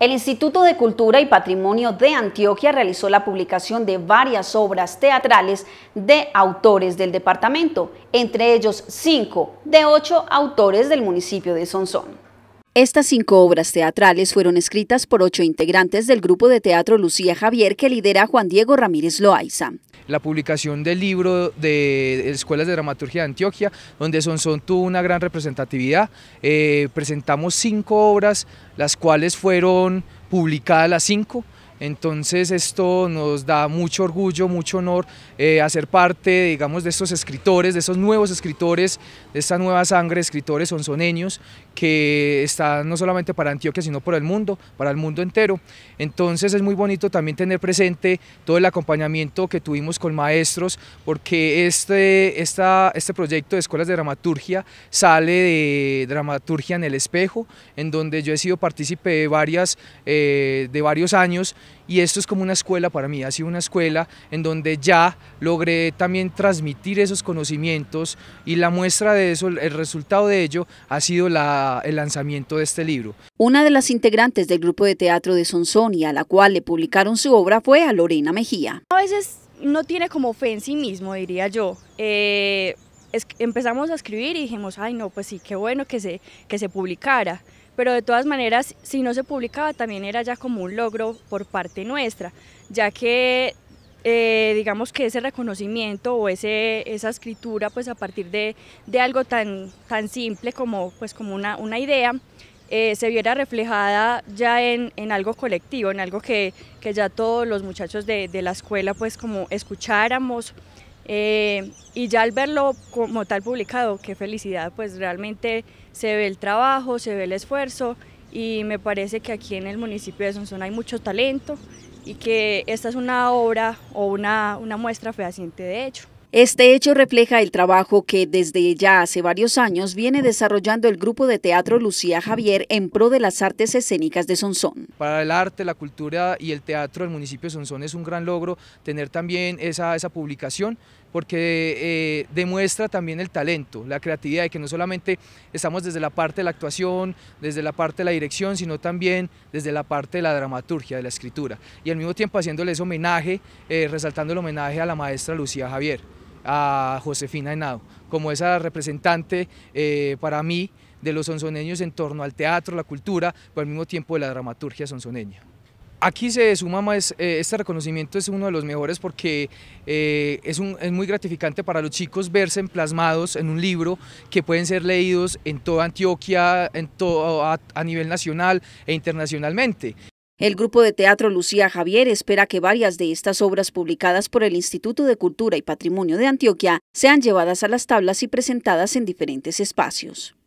El Instituto de Cultura y Patrimonio de Antioquia realizó la publicación de varias obras teatrales de autores del departamento, entre ellos cinco de ocho autores del municipio de Sonsón. Estas cinco obras teatrales fueron escritas por ocho integrantes del grupo de teatro Lucía Javier que lidera Juan Diego Ramírez Loaiza. La publicación del libro de Escuelas de Dramaturgia de Antioquia, donde son tuvo una gran representatividad. Eh, presentamos cinco obras, las cuales fueron publicadas las cinco. Entonces esto nos da mucho orgullo, mucho honor eh, hacer parte, digamos, de estos escritores, de esos nuevos escritores, de esta nueva sangre de escritores sonsoneños que está no solamente para Antioquia, sino para el mundo, para el mundo entero. Entonces es muy bonito también tener presente todo el acompañamiento que tuvimos con maestros, porque este, esta, este proyecto de Escuelas de Dramaturgia sale de Dramaturgia en el Espejo, en donde yo he sido partícipe de, varias, eh, de varios años y esto es como una escuela para mí, ha sido una escuela en donde ya logré también transmitir esos conocimientos y la muestra de eso, el resultado de ello ha sido la el lanzamiento de este libro. Una de las integrantes del grupo de teatro de Sonsoni, a la cual le publicaron su obra, fue a Lorena Mejía. A veces no tiene como fe en sí mismo, diría yo. Eh, empezamos a escribir y dijimos, ay no, pues sí, qué bueno que se, que se publicara. Pero de todas maneras, si no se publicaba, también era ya como un logro por parte nuestra, ya que eh, digamos que ese reconocimiento o ese, esa escritura pues a partir de, de algo tan, tan simple como, pues, como una, una idea eh, se viera reflejada ya en, en, algo colectivo, en algo que, que ya todos los muchachos de, de, la escuela pues como escucháramos eh, y ya al verlo como tal publicado, qué felicidad, pues realmente se ve el trabajo, se ve el esfuerzo y me parece que aquí en el municipio de Sonsona hay mucho talento, y que esta es una obra o una, muestra fehaciente de hecho. Este hecho refleja el trabajo que desde ya hace varios años viene desarrollando el grupo de teatro Lucía Javier en pro de las artes escénicas de Sonsón. Para el arte, la cultura y el teatro del municipio de Sonsón es un gran logro tener también esa, esa publicación porque eh, demuestra también el talento, la creatividad, de que no solamente estamos desde la parte de la actuación, desde la parte de la dirección, sino también desde la parte de la dramaturgia, de la escritura, y al mismo tiempo haciéndole ese homenaje, eh, resaltando el homenaje a la maestra Lucía Javier, a Josefina Henao, como esa representante eh, para mí de los sonzoneños en torno al teatro, la cultura, pero al mismo tiempo de la dramaturgia sonzoneña. Aquí se suma más, eh, este reconocimiento es uno de los mejores porque eh, es, muy gratificante para los chicos verse plasmados en un libro que pueden ser leídos en toda Antioquia, en todo, a nivel nacional e internacionalmente. El grupo de teatro Lucía Javier espera que varias de estas obras publicadas por el Instituto de Cultura y Patrimonio de Antioquia sean llevadas a las tablas y presentadas en diferentes espacios.